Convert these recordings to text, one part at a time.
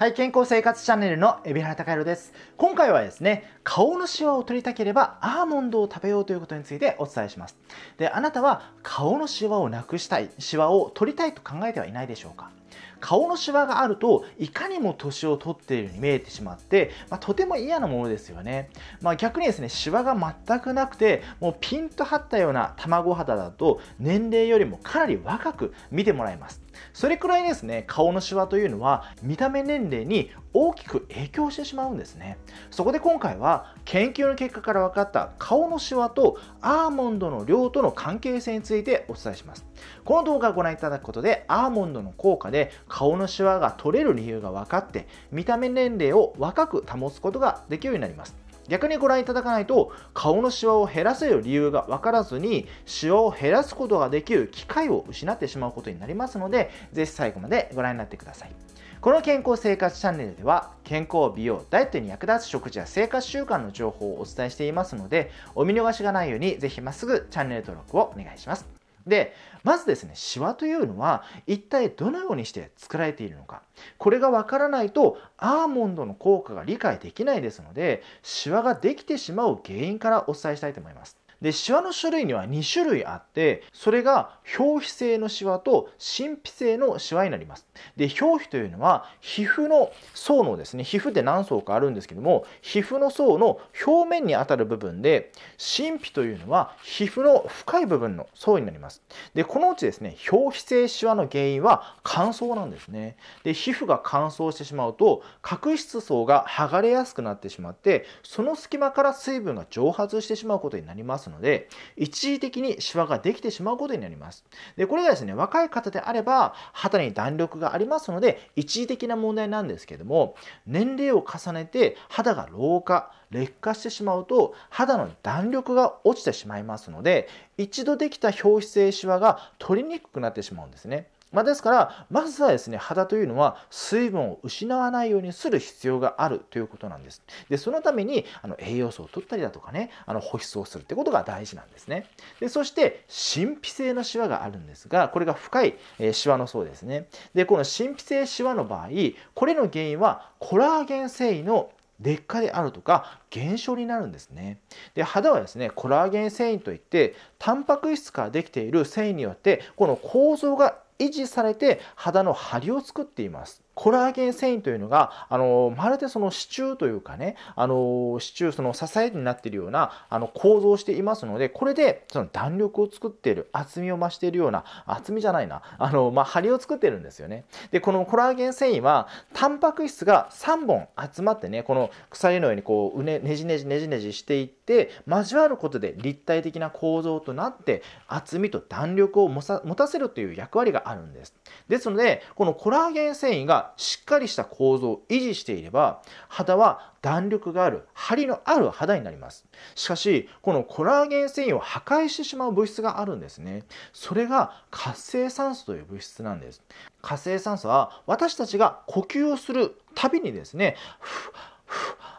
はい、健康生活チャンネルの海老原隆弘です。今回はですね、顔のシワを取りたければアーモンドを食べようということについてお伝えします。で、あなたは顔のシワをなくしたい、シワを取りたいと考えてはいないでしょうか顔のシワがあるといかにも年を取っているように見えてしまって、まあ、とても嫌なものですよね、まあ、逆にですねシワが全くなくてもうピンと張ったような卵肌だと年齢よりもかなり若く見てもらえますそれくらいですね顔のシワというのは見た目年齢に大きく影響してしまうんですねそこで今回は研究の結果から分かった顔のシワとアーモンドの量との関係性についてお伝えしますこの動画をご覧いただくことでアーモンドの効果で顔のシワが取れる理由が分かって見た目年齢を若く保つことができるようになります逆にご覧いただかないと顔のシワを減らせる理由が分からずにシワを減らすことができる機会を失ってしまうことになりますのでぜひ最後までご覧になってくださいこの健康生活チャンネルでは健康美容ダイエットに役立つ食事や生活習慣の情報をお伝えしていますのでお見逃しがないようにぜひまっすぐチャンネル登録をお願いしますでまずですねシワというのは一体どのようにして作られているのかこれがわからないとアーモンドの効果が理解できないですのでシワができてしまう原因からお伝えしたいと思いますでシワの種類には2種類あってそれが表皮性のシワと真皮性のシワになりますで表皮というのは皮膚の層のですね皮膚って何層かあるんですけども皮膚の層の表面にあたる部分で真皮というのは皮膚の深い部分の層になりますでこのうちですね表皮性シワの原因は乾燥なんですねで皮膚が乾燥してしまうと角質層が剥がれやすくなってしまってその隙間から水分が蒸発してしまうことになりますますので、一時的にシワができてしまうことになります。で、これがですね、若い方であれば、肌に弾力がありますので、一時的な問題なんですけども、年齢を重ねて肌が老化、劣化してしまうと肌の弾力が落ちてしまいますので一度できた表皮性シワが取りにくくなってしまうんですね。まあ、ですから、まずはですね、肌というのは水分を失わないようにする必要があるということなんです。で、そのためにあの栄養素を取ったりだとかね、あの保湿をするってことが大事なんですね。で、そして、神秘性のシワがあるんですが、これが深い、えー、シワのそうですね。で、この神秘性シワの場合、これの原因はコラーゲン繊維の劣化であるとか減少になるんですねで肌はですねコラーゲン繊維といってタンパク質からできている繊維によってこの構造が維持されて肌の張りを作っていますコラーゲン繊維というのがあのまるでその支柱というかねあの支柱その支えになっているようなあの構造をしていますのでこれでその弾力を作っている厚みを増しているような厚みじゃないなあの、まあ、張りを作ってるんですよね。でこのコラーゲン繊維はタンパク質が3本集まってねこの鎖のようにこうねねじねじねじねじしていって交わることで立体的な構造となって厚みと弾力を持たせるという役割があるんです。ですのでこのコラーゲン繊維がしっかりした構造を維持していれば肌は弾力がある張りのある肌になりますしかしこのコラーゲン繊維を破壊してしまう物質があるんですねそれが活性酸素という物質なんです活性酸素は私たちが呼吸をするたびにですね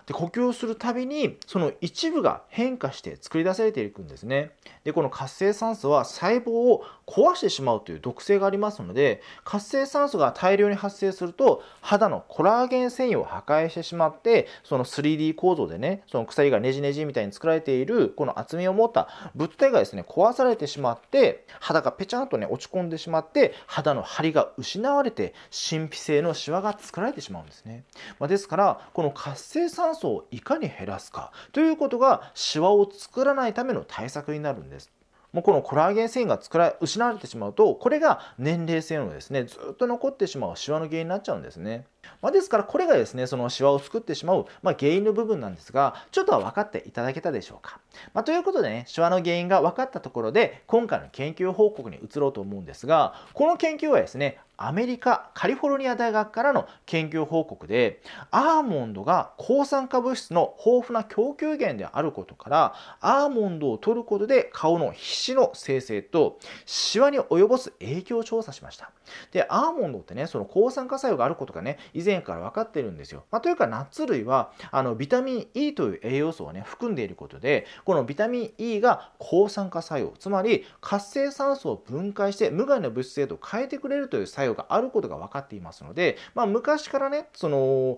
で呼吸をするたびにその一部が変化して作り出されていくんですねでこの活性酸素は細胞を壊してしまうという毒性がありますので活性酸素が大量に発生すると肌のコラーゲン繊維を破壊してしまってその 3D 構造でねその鎖がねじねじみたいに作られているこの厚みを持った物体がですね壊されてしまって肌がぺちゃんとね落ち込んでしまって肌の張りが失われて神秘性のシワが作られてしまうんですね、まあ、ですからこの活性酸素素をいかに減らすかということがシワを作らないための対策になるんです。もうこのコラーゲン繊維が作ら失われてしまうとこれが年齢性のですねずっと残ってしまうシワの原因になっちゃうんですね。まあ、ですからこれがですねそのシワを作ってしまう、まあ、原因の部分なんですがちょっとは分かっていただけたでしょうか、まあ、ということでねシワの原因が分かったところで今回の研究報告に移ろうと思うんですがこの研究はですねアメリカカリフォルニア大学からの研究報告でアーモンドが抗酸化物質の豊富な供給源であることからアーモンドを取ることで顔の皮脂の生成とシワに及ぼす影響を調査しましたで、アーモンドってね、その抗酸化作用があることがね、以前から分かってるんですよ。まあ、というか、ナッツ類はあのビタミン E という栄養素をね、含んでいることで、このビタミン E が抗酸化作用、つまり活性酸素を分解して無害な物質へと変えてくれるという作用があることが分かっていますので、まあ、昔からね、その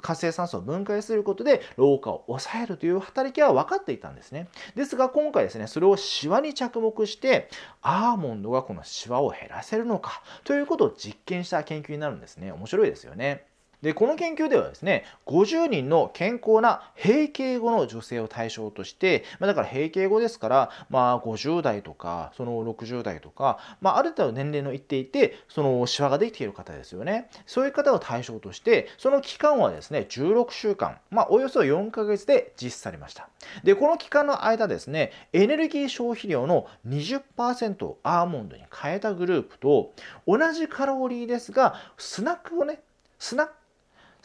活性酸素を分解することで老化を抑えるという働きは分かっていたんですね。ですが、今回ですね、それをシワに着目して、アーモンドがこのシワを減らせるのかということを実験した研究になるんですね面白いですよねでこの研究ではですね50人の健康な閉経後の女性を対象として、まあ、だから閉経後ですから、まあ、50代とかその60代とか、まあ、ある程度年齢のいっていてそのシワができている方ですよねそういう方を対象としてその期間はですね16週間、まあ、およそ4ヶ月で実施されましたでこの期間の間ですねエネルギー消費量の20%をアーモンドに変えたグループと同じカロリーですがスナックをねスナッ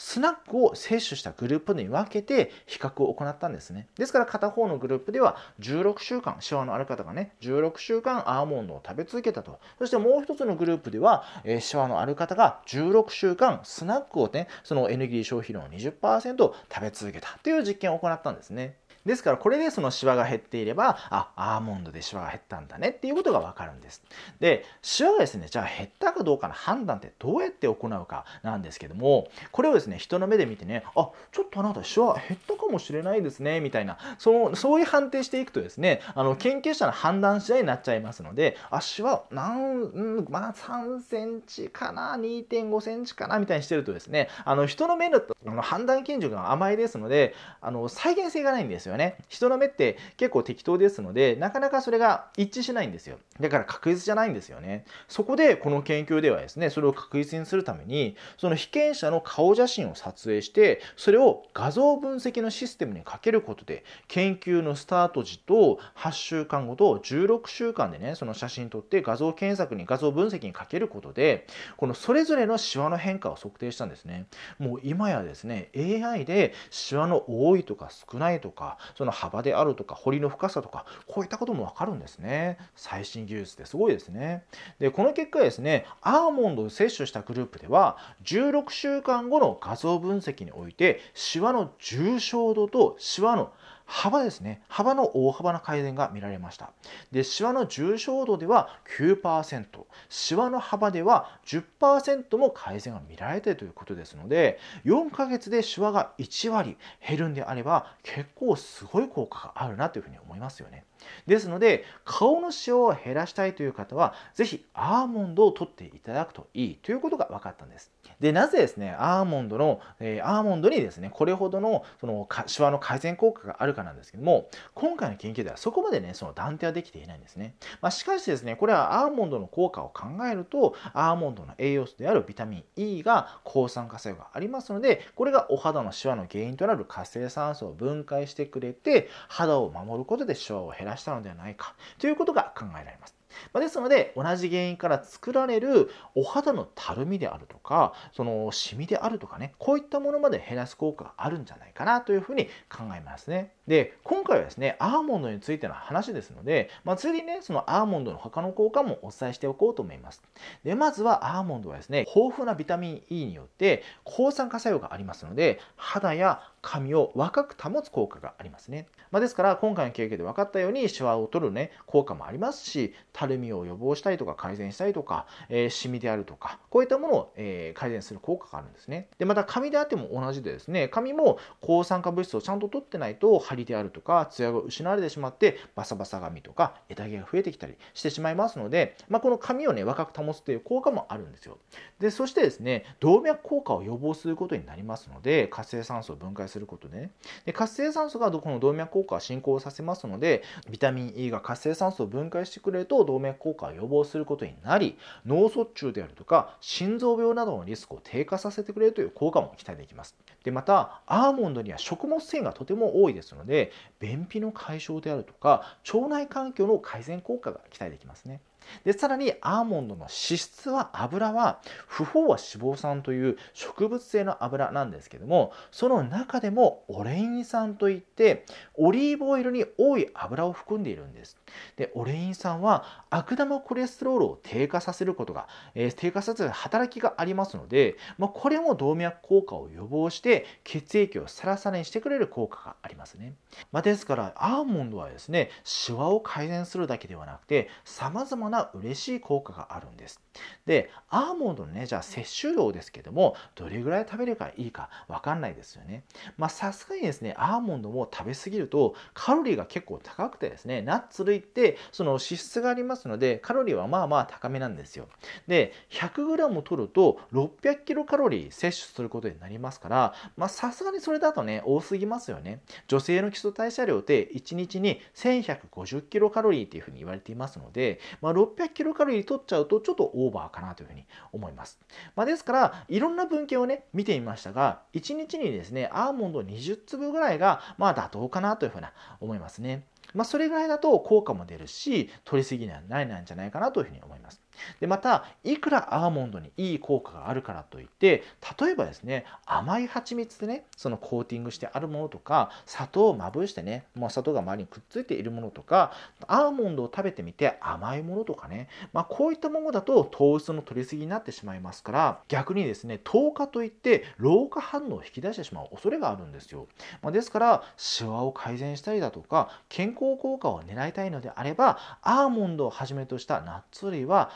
スナックを摂取したグループに分けて比較を行ったんですね。ですから片方のグループでは16週間、シワのある方がね、16週間アーモンドを食べ続けたと。そしてもう一つのグループでは、えー、シワのある方が16週間スナックをね、そのエネルギー消費量の20%食べ続けたという実験を行ったんですね。ですからこれでそのシワが減っていればあアーモンドでシワが減ったんだねっていうことが分かるんですでシワがですねじゃあ減ったかどうかの判断ってどうやって行うかなんですけどもこれをですね人の目で見てねあちょっとあなたシワ減ったかもしれないですねみたいなそうそういう判定していくとですねあの研究者の判断次第になっちゃいますので足は何、まあ3センチかな2.5センチかなみたいにしてるとですねあの人の目だとあの判断基準が甘いですのであの再現性がないんですよよね人の目って結構適当ですのでなかなかそれが一致しないんですよだから確実じゃないんですよねそこでこの研究ではですねそれを確実にするためにその被験者の顔写真を撮影してそれを画像分析のシステムにかけることで研究のスタート時と8週間後と16週間でねその写真撮って画像検索に画像分析にかけることでこのそれぞれのシワの変化を測定したんですねもう今やですね AI でシワの多いとか少ないとかその幅であるとか彫りの深さとかこういったことも分かるんですね最新技術ってすごいですねでこの結果ですねアーモンドを摂取したグループでは16週間後の画像分析においてシワの重症度とシワの幅ですね、幅の大幅な改善が見られました。で、シワの重症度では9%、シワの幅では10%も改善が見られているということですので、4ヶ月でシワが1割減るんであれば、結構すごい効果があるなというふうに思いますよね。ですので顔の塩を減らしたいという方は是非アーモンドを取っていただくといいということが分かったんですでなぜですねアーモンドの、えー、アーモンドにですねこれほどのそのシワの改善効果があるかなんですけども今回の研究ではそこまでねその断定はできていないんですね、まあ、しかしですねこれはアーモンドの効果を考えるとアーモンドの栄養素であるビタミン E が抗酸化作用がありますのでこれがお肌のシワの原因となる活性酸素を分解してくれて肌を守ることでシワを減ららしたのではないかということが考えられます。まですので同じ原因から作られるお肌のたるみであるとかそのシミであるとかねこういったものまで減らす効果があるんじゃないかなというふうに考えますね。で今回はですねアーモンドについての話ですので、まあ、次にねそのアーモンドの他の効果もお伝えしておこうと思います。でまずはアーモンドはですね豊富なビタミン E によって抗酸化作用がありますので肌や髪を若く保つ効果がありますね。まあ、ですから今回の経験で分かったようにシワを取るね効果もありますしたるみを予防したりとか改善したりとか、えー、シミであるとかこういったものを、えー、改善する効果があるんですねでまた髪であっても同じでですね髪も抗酸化物質をちゃんと取ってないと張りであるとか艶が失われてしまってバサバサ髪とか枝毛が増えてきたりしてしまいますので、まあ、この髪をね若く保つという効果もあるんですよでそしてですね動脈硬化を予防することになりますので活性酸素を分解することで,、ね、で活性酸素がこの動脈硬化を進行させますのでビタミン E が活性酸素を分解してくれると動脈硬化を予防することになり脳卒中であるとか心臓病などのリスクを低下させてくれるという効果も期待できますでまたアーモンドには食物繊維がとても多いですので便秘の解消であるとか腸内環境の改善効果が期待できますねでさらにアーモンドの脂質は油は不飽和脂肪酸という植物性の油なんですけどもその中でもオレイン酸といってオリーブオイルに多い油を含んでいるんですでオレイン酸は悪玉コレステロールを低下させることが、えー、低下させる働きがありますので、まあ、これも動脈硬化を予防して血液をサラサラにしてくれる効果がありますね、まあ、ですからアーモンドはですねシワを改善するだけではなくてさまざまな嬉しい効果があるんですでアーモンドのねじゃあ摂取量ですけどもどれぐらい食べるかいいか分かんないですよねまさすがにですねアーモンドも食べ過ぎるとカロリーが結構高くてですねナッツ類いってその脂質がありますのでカロリーはまあまあ高めなんですよで 100g 取ると 600kcal 摂取することになりますからまさすがにそれだとね多すぎますよね女性の基礎代謝量って1日に 1150kcal っていうふうに言われていますので、まあ、600kcal 取っちゃうとちょっとオーバーかなというふうに思います、まあ、ですからいろんな文献をね見てみましたが1日にですねアーモンド20粒ぐらいがまあ妥当かなというふうな思いますねまあ、それぐらいだと効果も出るし取りすぎにはないなんじゃないかなというふうに思います。でまたいくらアーモンドにいい効果があるからといって例えばですね甘い蜂蜜でねそのコーティングしてあるものとか砂糖をまぶしてね、もう砂糖が周りにくっついているものとかアーモンドを食べてみて甘いものとかね、まあ、こういったものだと糖質の取りすぎになってしまいますから逆にですね糖化といって老化反応を引き出してしまう恐れがあるんですよ、まあ、ですからシワを改善したりだとか健康効果を狙いたいのであればアーモンドをはじめとしたナッツ類は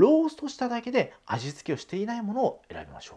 ローストしただけで味付けをしていないものを選びましょう。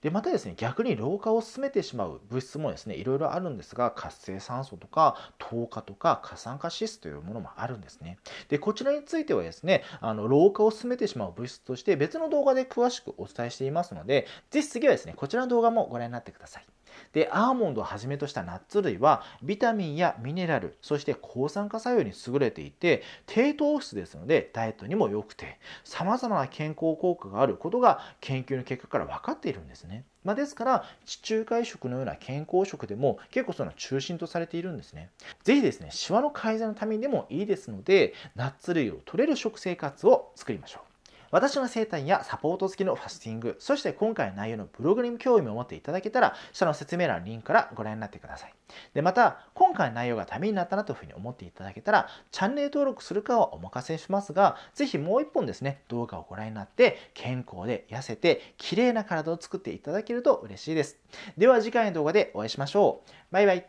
でまたですね逆に老化を進めてしまう物質もですねいろいろあるんですが活性酸素とか糖化とか過酸化脂質というものもあるんですねでこちらについてはですねあの老化を進めてしまう物質として別の動画で詳しくお伝えしていますので是非次はですねこちらの動画もご覧になってください。でアーモンドをはじめとしたナッツ類はビタミンやミネラルそして抗酸化作用に優れていて低糖質ですのでダイエットにも良くてさまざまな健康効果があることが研究の結果から分かっているんですね。まあ、ですから地中海食のような健康食でも結構その中心とされているんですね。是非ですねシワの改善のためにでもいいですのでナッツ類を取れる食生活を作りましょう。私の生態やサポート付きのファスティング、そして今回の内容のブログにも興味を持っていただけたら、下の説明欄のリンクからご覧になってください。で、また、今回の内容がためになったなというふうに思っていただけたら、チャンネル登録するかはお任せしますが、ぜひもう一本ですね、動画をご覧になって、健康で痩せて、綺麗な体を作っていただけると嬉しいです。では次回の動画でお会いしましょう。バイバイ。